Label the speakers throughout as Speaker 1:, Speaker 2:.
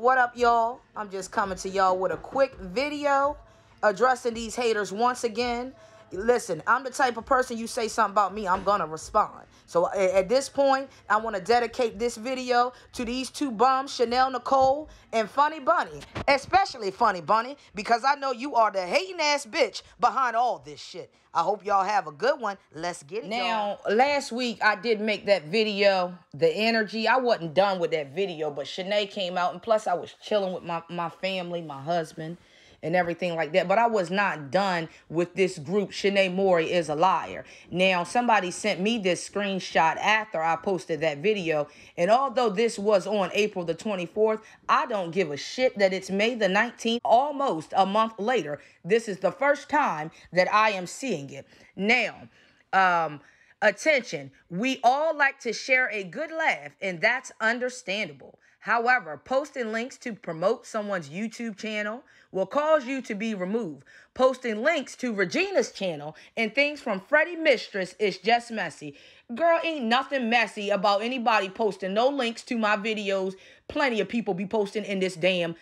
Speaker 1: What up, y'all? I'm just coming to y'all with a quick video addressing these haters once again listen, I'm the type of person you say something about me, I'm gonna respond. So at this point, I want to dedicate this video to these two bums, Chanel Nicole and Funny Bunny, especially Funny Bunny, because I know you are the hating ass bitch behind all this shit. I hope y'all have a good one. Let's get it. Now, last week I did make that video, the energy. I wasn't done with that video, but Shanae came out, and plus I was chilling with my, my family, my husband and everything like that. But I was not done with this group. Shanae Mori is a liar. Now, somebody sent me this screenshot after I posted that video. And although this was on April the 24th, I don't give a shit that it's May the 19th, almost a month later. This is the first time that I am seeing it. Now, um, attention, we all like to share a good laugh, and that's understandable. However, posting links to promote someone's YouTube channel will cause you to be removed. Posting links to Regina's channel and things from Freddie Mistress is just messy. Girl, ain't nothing messy about anybody posting no links to my videos. Plenty of people be posting in this damn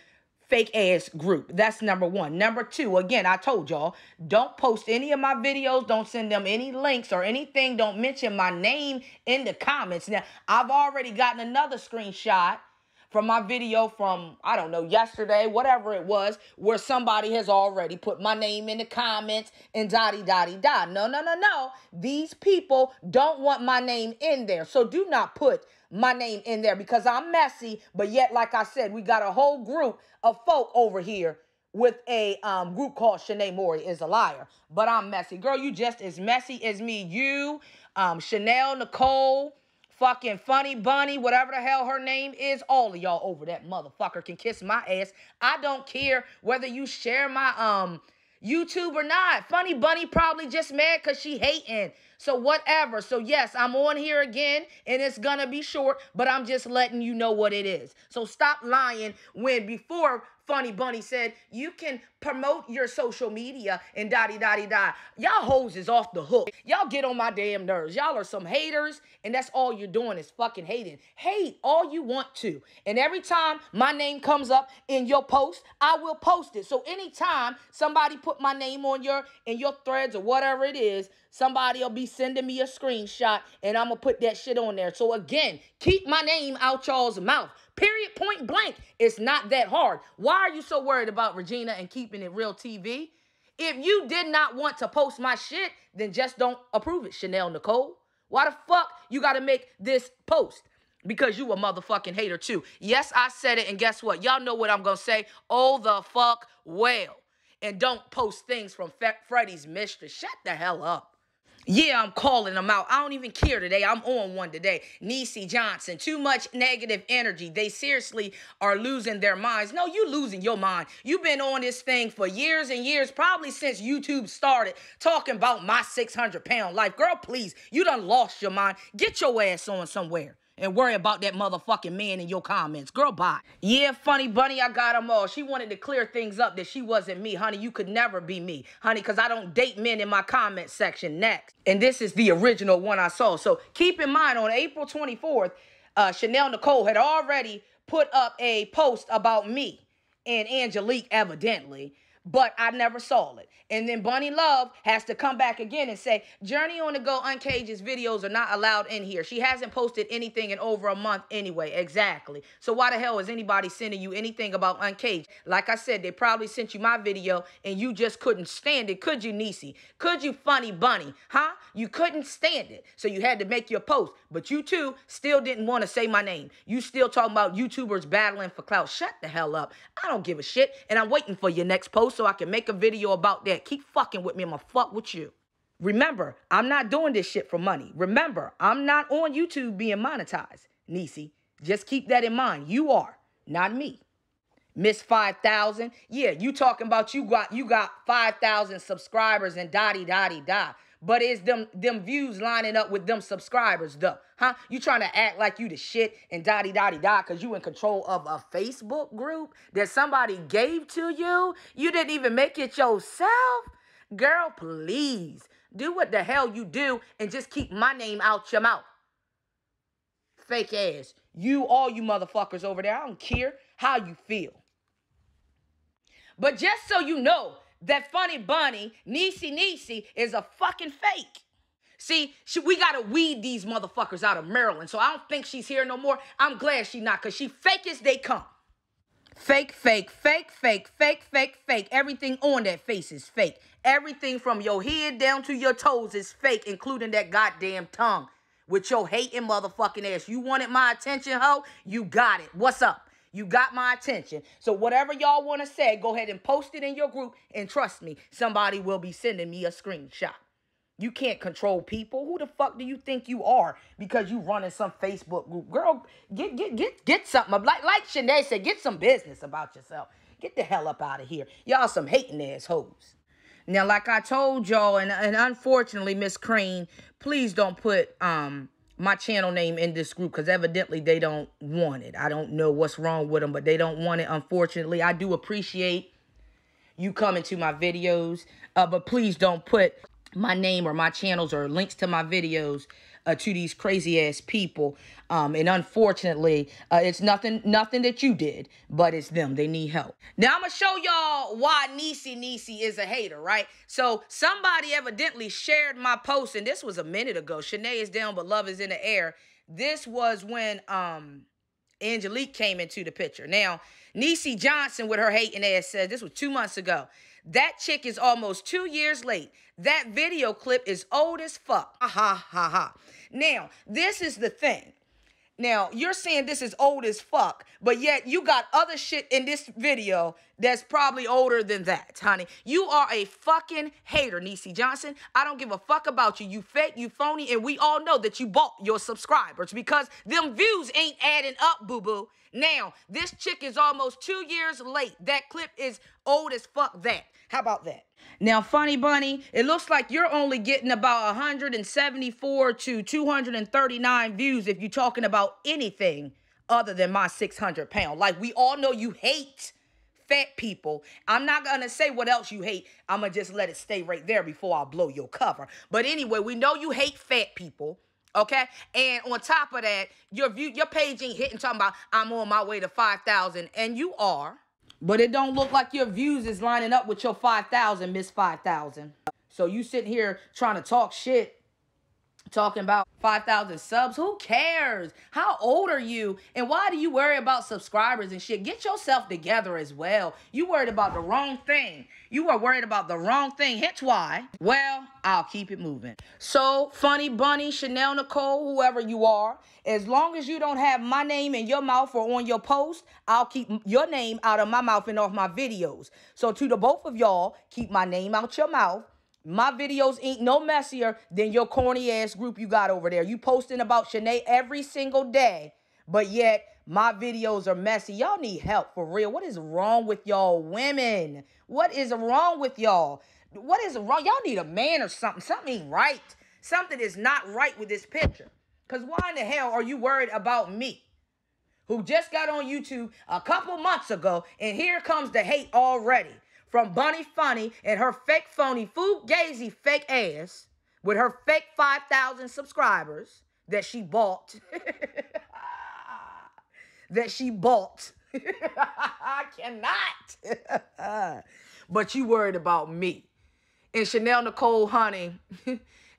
Speaker 1: fake ass group. That's number one. Number two, again, I told y'all, don't post any of my videos. Don't send them any links or anything. Don't mention my name in the comments. Now, I've already gotten another screenshot from my video from, I don't know, yesterday, whatever it was, where somebody has already put my name in the comments and dotty, dotty, dot. No, no, no, no. These people don't want my name in there. So do not put my name in there because I'm messy. But yet, like I said, we got a whole group of folk over here with a um, group called Shanae Mori is a liar. But I'm messy. Girl, you just as messy as me. You, um, Chanel, Nicole, fucking Funny Bunny, whatever the hell her name is. All of y'all over that motherfucker can kiss my ass. I don't care whether you share my um YouTube or not. Funny Bunny probably just mad because she hating. So whatever. So yes, I'm on here again and it's gonna be short, but I'm just letting you know what it is. So stop lying when before Funny Bunny said, you can promote your social media and da da da da. Y'all hoes is off the hook. Y'all get on my damn nerves. Y'all are some haters, and that's all you're doing is fucking hating. Hate all you want to. And every time my name comes up in your post, I will post it. So anytime somebody put my name on your in your threads or whatever it is, Somebody will be sending me a screenshot and I'm going to put that shit on there. So again, keep my name out y'all's mouth. Period, point blank. It's not that hard. Why are you so worried about Regina and keeping it real TV? If you did not want to post my shit, then just don't approve it, Chanel Nicole. Why the fuck you got to make this post? Because you a motherfucking hater too. Yes, I said it, and guess what? Y'all know what I'm gonna say. Oh, the fuck well and don't post things from Fe- mistress. Shut the hell up. Yeah, I'm calling them out. I don't even care today. I'm on one today. Nisi Johnson, too much negative energy. They seriously are losing their minds. No, you losing your mind. You've been on this thing for years and years, probably since YouTube started talking about my 600 pound life. Girl, please, you done lost your mind. Get your ass on somewhere and worry about that motherfucking man in your comments. Girl, bye. Yeah, funny bunny, I got them all. She wanted to clear things up that she wasn't me. Honey, you could never be me. Honey, because I don't date men in my comment section next. And this is the original one I saw. So keep in mind, on April 24th, uh, Chanel Nicole had already put up a post about me and Angelique, evidently but I never saw it. And then Bunny Love has to come back again and say, Journey on the Go Uncage's videos are not allowed in here. She hasn't posted anything in over a month anyway. Exactly. So why the hell is anybody sending you anything about Uncaged? Like I said, they probably sent you my video and you just couldn't stand it. Could you, Nisi? Could you, Funny Bunny? Huh? You couldn't stand it. So you had to make your post. But you too still didn't want to say my name. You still talking about YouTubers battling for clout. Shut the hell up. I don't give a shit. And I'm waiting for your next post so I can make a video about that. Keep fucking with me. I'm going to fuck with you. Remember, I'm not doing this shit for money. Remember, I'm not on YouTube being monetized, Nisi. Just keep that in mind. You are, not me. Miss 5,000. Yeah, you talking about you got you got 5,000 subscribers and da di da but it's them them views lining up with them subscribers though, huh? You trying to act like you the shit and dotty dotty dot because you in control of a Facebook group that somebody gave to you. You didn't even make it yourself, girl. Please do what the hell you do and just keep my name out your mouth. Fake ass. You, all you motherfuckers over there, I don't care how you feel. But just so you know, that funny bunny, Nisi Nisi, is a fucking fake. See, she, we gotta weed these motherfuckers out of Maryland. So I don't think she's here no more. I'm glad she not, cause she fake as they come. Fake, fake, fake, fake, fake, fake, fake. Everything on that face is fake. Everything from your head down to your toes is fake, including that goddamn tongue with your hating motherfucking ass. You wanted my attention, hoe? You got it. What's up? You got my attention. So whatever y'all want to say, go ahead and post it in your group. And trust me, somebody will be sending me a screenshot. You can't control people. Who the fuck do you think you are? Because you running some Facebook group. Girl, get get get get something. Like like Shanae said, get some business about yourself. Get the hell up out of here. Y'all some hating ass hoes. Now, like I told y'all, and, and unfortunately, Miss Crane, please don't put um my channel name in this group because evidently they don't want it. I don't know what's wrong with them, but they don't want it. Unfortunately, I do appreciate you coming to my videos, uh, but please don't put my name or my channels or links to my videos uh, to these crazy ass people. Um, and unfortunately, uh, it's nothing nothing that you did, but it's them. They need help. Now I'm gonna show y'all why Nisi Nisi is a hater, right? So somebody evidently shared my post, and this was a minute ago. Shanae is down, but love is in the air. This was when um Angelique came into the picture. Now, Nisi Johnson with her hating ass said this was two months ago. That chick is almost two years late. That video clip is old as fuck. Ha ha ha ha. Now, this is the thing. Now, you're saying this is old as fuck, but yet you got other shit in this video that's probably older than that, honey. You are a fucking hater, Nisi Johnson. I don't give a fuck about you. You fake, you phony, and we all know that you bought your subscribers because them views ain't adding up, boo boo. Now, this chick is almost two years late. That clip is old as fuck that. How about that? Now, Funny Bunny, it looks like you're only getting about 174 to 239 views if you're talking about anything other than my 600 pound. Like, we all know you hate fat people. I'm not going to say what else you hate. I'm going to just let it stay right there before I blow your cover. But anyway, we know you hate fat people. Okay. And on top of that, your view, your page ain't hitting talking about I'm on my way to 5,000 and you are, but it don't look like your views is lining up with your 5,000, Miss 5,000. So you sitting here trying to talk shit talking about 5,000 subs. Who cares? How old are you? And why do you worry about subscribers and shit? Get yourself together as well. You worried about the wrong thing. You are worried about the wrong thing. Hence why. Well, I'll keep it moving. So, Funny Bunny, Chanel Nicole, whoever you are, as long as you don't have my name in your mouth or on your post, I'll keep your name out of my mouth and off my videos. So, to the both of y'all, keep my name out your mouth my videos ain't no messier than your corny ass group you got over there. You posting about Shanae every single day, but yet my videos are messy. Y'all need help for real. What is wrong with y'all women? What is wrong with y'all? What is wrong? Y'all need a man or something. Something ain't right. Something is not right with this picture. Because why in the hell are you worried about me? Who just got on YouTube a couple months ago, and here comes the hate already from Bunny Funny and her fake phony fugazi fake ass with her fake 5,000 subscribers that she bought. that she bought. I cannot. but you worried about me. And Chanel Nicole, honey.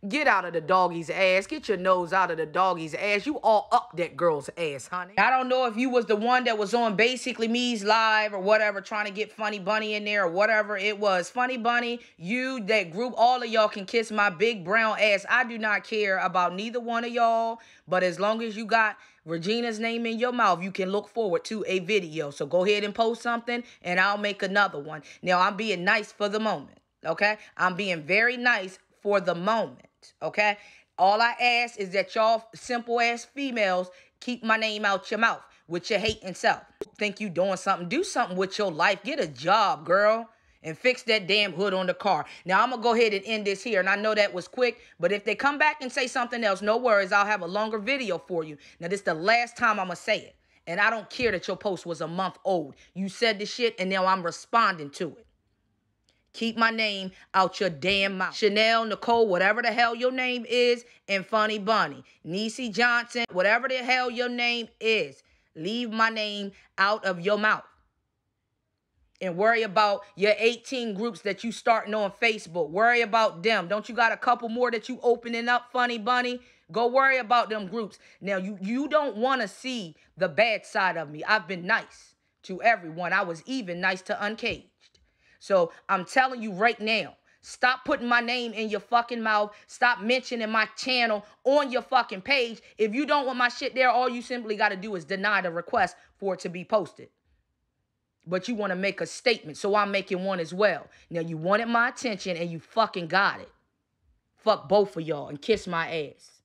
Speaker 1: Get out of the doggy's ass. Get your nose out of the doggy's ass. You all up that girl's ass, honey. I don't know if you was the one that was on Basically Me's Live or whatever, trying to get Funny Bunny in there or whatever it was. Funny Bunny, you, that group, all of y'all can kiss my big brown ass. I do not care about neither one of y'all, but as long as you got Regina's name in your mouth, you can look forward to a video. So go ahead and post something and I'll make another one. Now, I'm being nice for the moment, okay? I'm being very nice for the moment okay? All I ask is that y'all simple ass females keep my name out your mouth with your hating self. Think you doing something, do something with your life. Get a job, girl and fix that damn hood on the car. Now, I'm going to go ahead and end this here, and I know that was quick, but if they come back and say something else, no worries, I'll have a longer video for you. Now, this is the last time I'm going to say it, and I don't care that your post was a month old. You said the shit, and now I'm responding to it. Keep my name out your damn mouth. Chanel, Nicole, whatever the hell your name is, and Funny Bunny. Niecy Johnson, whatever the hell your name is. Leave my name out of your mouth. And worry about your 18 groups that you starting on Facebook. Worry about them. Don't you got a couple more that you opening up, Funny Bunny? Go worry about them groups. Now, you, you don't want to see the bad side of me. I've been nice to everyone. I was even nice to Uncaged. So I'm telling you right now, Stop putting my name in your fucking mouth. Stop mentioning my channel on your fucking page. If you don't want my shit there, all you simply got to do is deny the request for it to be posted. But you want to make a statement, so I'm making one as well. Now, you wanted my attention and you fucking got it. Fuck both of y'all and kiss my ass.